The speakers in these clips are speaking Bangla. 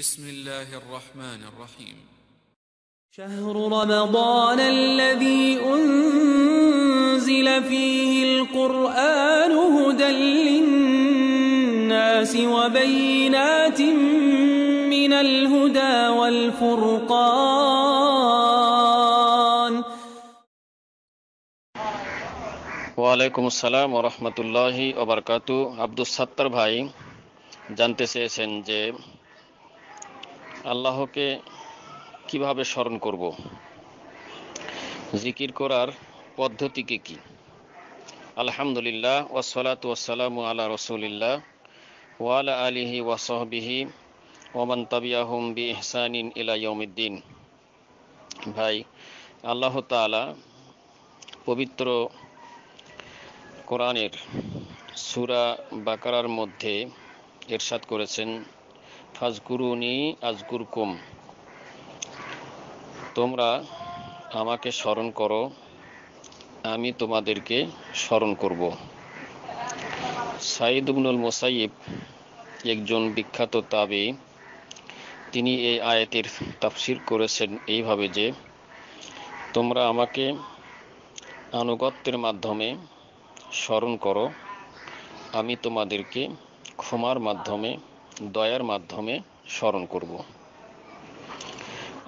بسم الله الرحمن الرحيم شهر رمضان الذي أنزل فيه القرآن هدى للناس وبينات من الهدى والفرقان وعليكم السلام ورحمة الله وبركاته عبد السطر ভাই جانتے سے যে আল্লাহকে কিভাবে স্মরণ করব জিকির করার পদ্ধতিকে কি আলহামদুলিল্লাহ ওসলাত ওসালাম আল্লাহ রসুলিল্লাহ ওয়ালা আলিহি ওয়াসহবিহি ওমান তাবিয়াহুম বি ইহসানিন ইলাইয়মিদ্দিন ভাই আল্লাহ তালা পবিত্র কোরআনের সুরা বাকারার মধ্যে এরশাদ করেছেন আজগুর আজকুরকুম তোমরা আমাকে স্মরণ করো আমি তোমাদেরকে স্মরণ করব সাইদ উবনুল মোসাইব একজন বিখ্যাত তাবে তিনি এই আয়াতের তাফসির করেছেন এইভাবে যে তোমরা আমাকে আনুগত্যের মাধ্যমে স্মরণ করো আমি তোমাদেরকে ক্ষমার মাধ্যমে দয়ার মাধ্যমে স্মরণ করব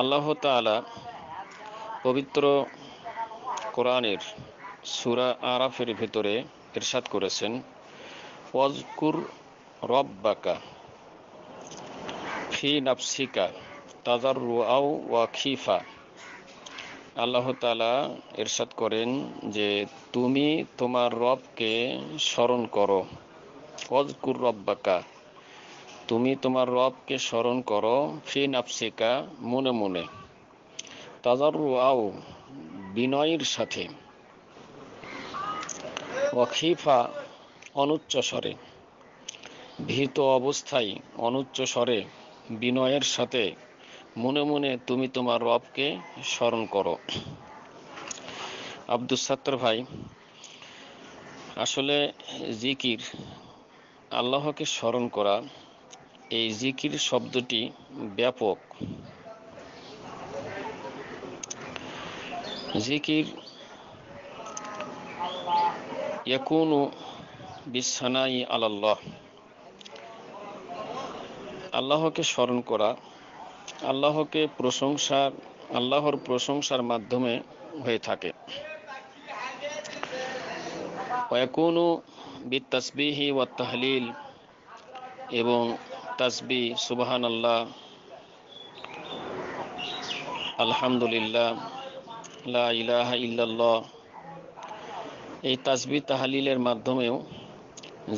আল্লাহ তালা পবিত্র কোরআনের সুরা আরাফের ভেতরে ইরশাদ করেছেন রব বাকা ফি নাফসিকা তাজার রুয়াও ওয়া আল্লাহ তালা ইরশাদ করেন যে তুমি তোমার রবকে স্মরণ করো রব বাকা তুমি তোমার রবকে স্মরণ করো ফি নাফসিকা মনে মনে তাজার আও বিনয়ের সাথে অখিফা অনুচ্চ স্বরে ভীত অবস্থায় অনুচ্চ স্বরে বিনয়ের সাথে মনে মনে তুমি তোমার রবকে স্মরণ করো আব্দুল সাত্তর ভাই আসলে জিকির আল্লাহকে স্মরণ করা এই জিকির শব্দটি ব্যাপক জিকির ইয়াকুনু আল্লাহ আল্লাহকে স্মরণ করা আল্লাহকে প্রশংসার আল্লাহর প্রশংসার মাধ্যমে হয়ে থাকে কোনো বিত্তাসবিহী ও তাহলিল এবং তাসবি সুবাহান আল্লাহ আলহামদুলিল্লাহ লা ইল্লাল্লাহ এই তাসবি তাহালিলের মাধ্যমেও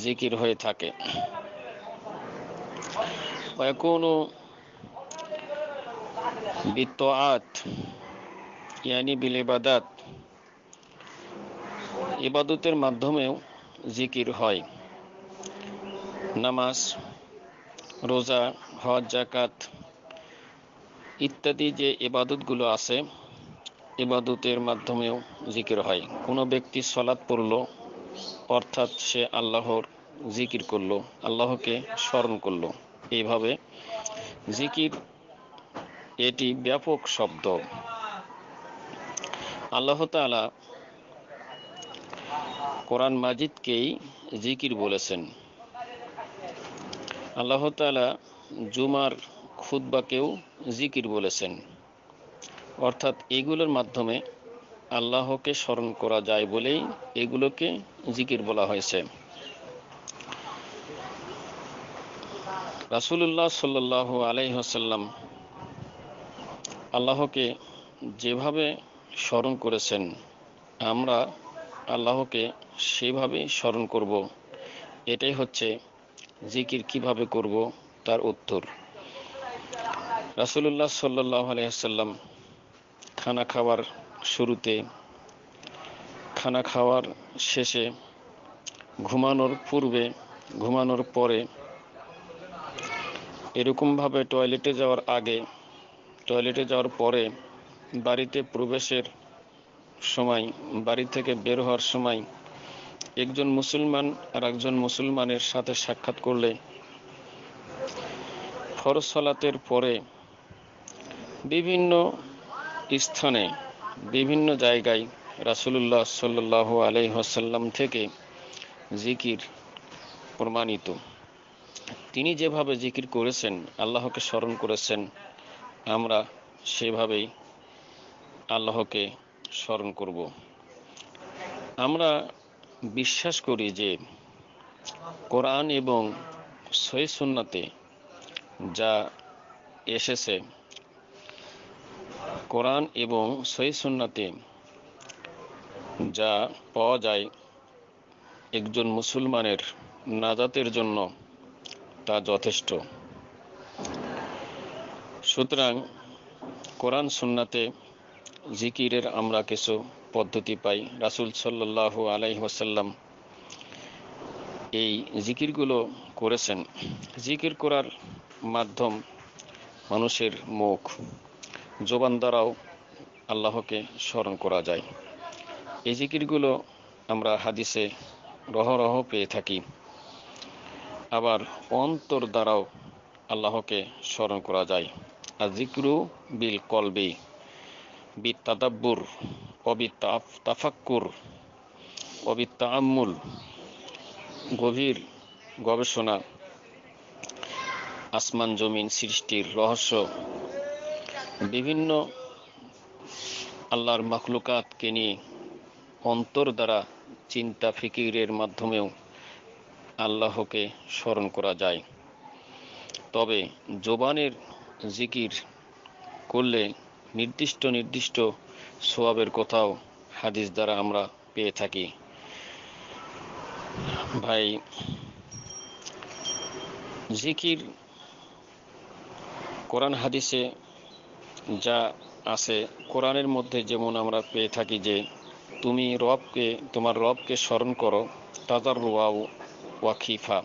জিকির হয়ে থাকে বিত্ত ইয়ানি বিল ইবাদাত ইবাদতের মাধ্যমেও জিকির হয় নামাজ রোজা হজ জাকাত ইত্যাদি যে এবাদতগুলো আছে এবাদতের মাধ্যমেও জিকির হয় কোনো ব্যক্তি সলাৎ পড়ল অর্থাৎ সে আল্লাহর জিকির করলো আল্লাহকে স্মরণ করলো এইভাবে জিকির এটি ব্যাপক শব্দ আল্লাহ তালা কোরআন মাজিদকেই জিকির বলেছেন আল্লাহ তালা জুমার খুদ্বাকেও জিকির বলেছেন অর্থাৎ এগুলোর মাধ্যমে আল্লাহকে স্মরণ করা যায় বলেই এগুলোকে জিকির বলা হয়েছে রাসুল্লাহ সাল্লাহ আলাইহাসাল্লাম আল্লাহকে যেভাবে স্মরণ করেছেন আমরা আল্লাহকে সেভাবেই স্মরণ করব এটাই হচ্ছে জিকির কিভাবে করব তার উত্তর রাসুলুল্লাহ সাল্লাহ আলিয়াল্লাম খানা খাওয়ার শুরুতে খানা খাওয়ার শেষে ঘুমানোর পূর্বে ঘুমানোর পরে এরকমভাবে টয়লেটে যাওয়ার আগে টয়লেটে যাওয়ার পরে বাড়িতে প্রবেশের সময় বাড়ি থেকে বের হওয়ার সময় একজন মুসলমান আর একজন মুসলমানের সাথে সাক্ষাৎ করলে ফরসলাতের পরে বিভিন্ন স্থানে বিভিন্ন জায়গায় রাসুলুল্লাহ আলি আলহ্লাম থেকে জিকির প্রমাণিত তিনি যেভাবে জিকির করেছেন আল্লাহকে স্মরণ করেছেন আমরা সেভাবেই আল্লাহকে স্মরণ করব আমরা বিশ্বাস করি যে কোরআন এবং সই সুন্নাতে যা এসেছে কোরআন এবং সই সুন্নাতে যা পাওয়া যায় একজন মুসলমানের নাজাতের জন্য তা যথেষ্ট সুতরাং কোরআন সুন্নাতে জিকিরের আমরা কিছু পদ্ধতি পাই রাসুল সাল্লু আলাইহসাল্লাম এই জিকিরগুলো করেছেন জিকির করার মাধ্যম মানুষের মুখ জোবান দ্বারাও আল্লাহকে স্মরণ করা যায় এই জিকিরগুলো আমরা হাদিসে রহরহ পেয়ে থাকি আবার অন্তর দ্বারাও আল্লাহকে স্মরণ করা যায় আর জিক্রু বিল কলবি بالتدبر অবিতাফাক্কুর অবিতামুল গভীর গবেষণা আসমান জমিন সৃষ্টির রহস্য বিভিন্ন আল্লাহর মখলুকাতকে নিয়ে অন্তর দ্বারা চিন্তা ফিকিরের মাধ্যমেও আল্লাহকে স্মরণ করা যায় তবে জোবানের জিকির করলে নির্দিষ্ট নির্দিষ্ট সোয়াবের কথাও হাদিস দ্বারা আমরা পেয়ে থাকি ভাই জিকির কোরআন হাদিসে যা আছে কোরআনের মধ্যে যেমন আমরা পেয়ে থাকি যে তুমি রবকে তোমার রবকে স্মরণ করো তাজার রোয়াও ওয়াকিফা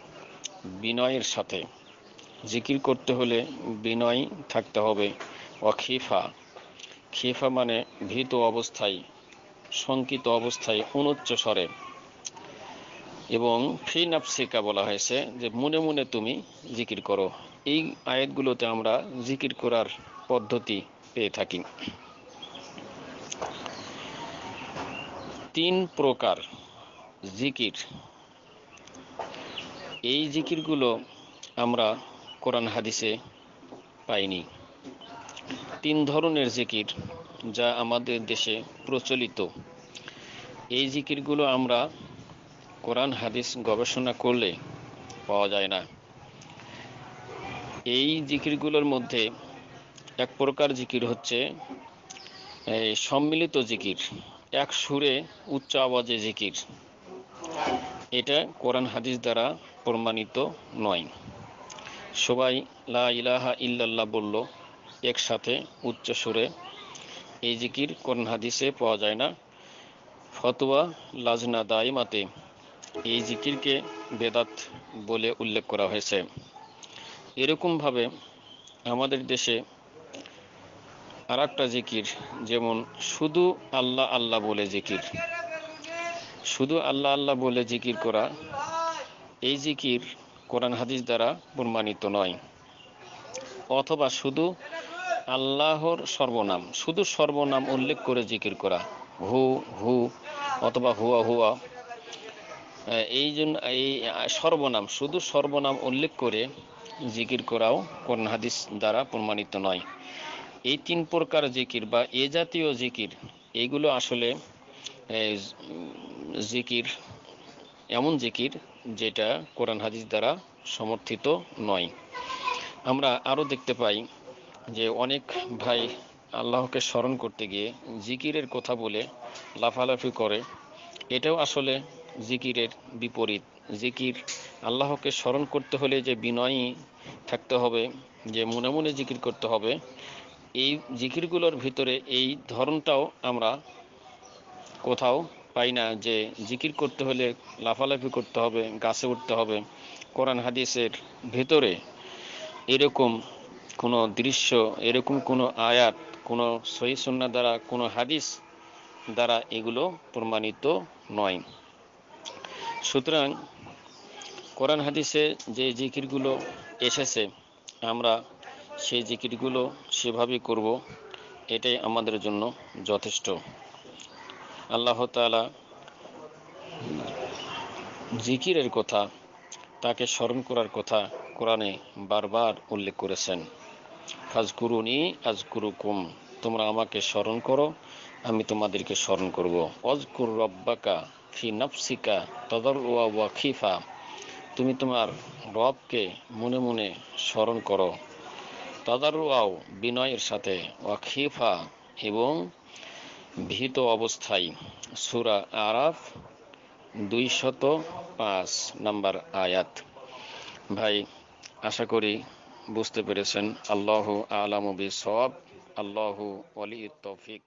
বিনয়ের সাথে জিকির করতে হলে বিনয় থাকতে হবে ওয়াকিফা খেফা মানে ভীত অবস্থায় শঙ্কিত অবস্থায় অনুচ্চ স্বরে এবং ফি নাফসিকা বলা হয়েছে যে মনে মনে তুমি জিকির করো এই আয়াতগুলোতে আমরা জিকির করার পদ্ধতি পেয়ে থাকি তিন প্রকার জিকির এই জিকিরগুলো আমরা কোরআন হাদিসে পাইনি তিন ধরনের জিকির যা আমাদের দেশে প্রচলিত এই জিকিরগুলো আমরা কোরআন হাদিস গবেষণা করলে পাওয়া যায় না এই জিকিরগুলোর মধ্যে এক প্রকার জিকির হচ্ছে সম্মিলিত জিকির এক সুরে উচ্চ আওয়াজে জিকির এটা কোরআন হাদিস দ্বারা প্রমাণিত নয় সবাই লা ইলাহা ইল্লাল্লাহ বলল একসাথে উচ্চ সুরে এই জিকির কোন হাদিসে পাওয়া যায় না ফতোয়া লাজনা দাইমাতে এই জিকিরকে বেদাত বলে উল্লেখ করা হয়েছে এরকমভাবে আমাদের দেশে আর একটা জিকির যেমন শুধু আল্লাহ আল্লাহ বলে জিকির শুধু আল্লাহ আল্লাহ বলে জিকির করা এই জিকির কোরআন হাদিস দ্বারা প্রমাণিত নয় অথবা শুধু আল্লাহর সর্বনাম শুধু সর্বনাম উল্লেখ করে জিকির করা হু হু অথবা হুয়া হুয়া এই জন্য এই সর্বনাম শুধু সর্বনাম উল্লেখ করে জিকির করাও কোন হাদিস দ্বারা প্রমাণিত নয় এই তিন প্রকার জিকির বা এ জাতীয় জিকির এগুলো আসলে জিকির এমন জিকির যেটা কোরআন হাদিস দ্বারা সমর্থিত নয় আমরা আরও দেখতে পাই যে অনেক ভাই আল্লাহকে স্মরণ করতে গিয়ে জিকিরের কথা বলে লাফালাফি করে এটাও আসলে জিকিরের বিপরীত জিকির আল্লাহকে স্মরণ করতে হলে যে বিনয়ী থাকতে হবে যে মনে মনে জিকির করতে হবে এই জিকিরগুলোর ভিতরে এই ধরনটাও আমরা কোথাও পাই না যে জিকির করতে হলে লাফালাফি করতে হবে গাছে উঠতে হবে কোরআন হাদিসের ভেতরে এরকম কোনো দৃশ্য এরকম কোনো আয়াত কোনো সহিসন্না দ্বারা কোনো হাদিস দ্বারা এগুলো প্রমাণিত নয় সুতরাং কোরআন হাদিসে যে জিকিরগুলো এসেছে আমরা সেই জিকিরগুলো সেভাবে করব এটাই আমাদের জন্য যথেষ্ট আল্লাহ তালা জিকিরের কথা তাকে স্মরণ করার কথা কোরআনে বারবার উল্লেখ করেছেন ফাজকুরুনি আজকুরুকুম তোমরা আমাকে স্মরণ করো আমি তোমাদেরকে স্মরণ করবো অজকুর রব্বাকা ফি নফসিকা তদর ওয়া ওয়াখিফা তুমি তোমার রবকে মনে মনে স্মরণ করো তদারু বিনয়ের সাথে ওয়াখিফা এবং ভীত অবস্থায় সুরা আরাফ দুইশত পাঁচ নাম্বার আয়াত ভাই আশা করি বুঝতে পেরেছেন আল্লাহ আলামবি সব আল্লাহ অলি তৌফিক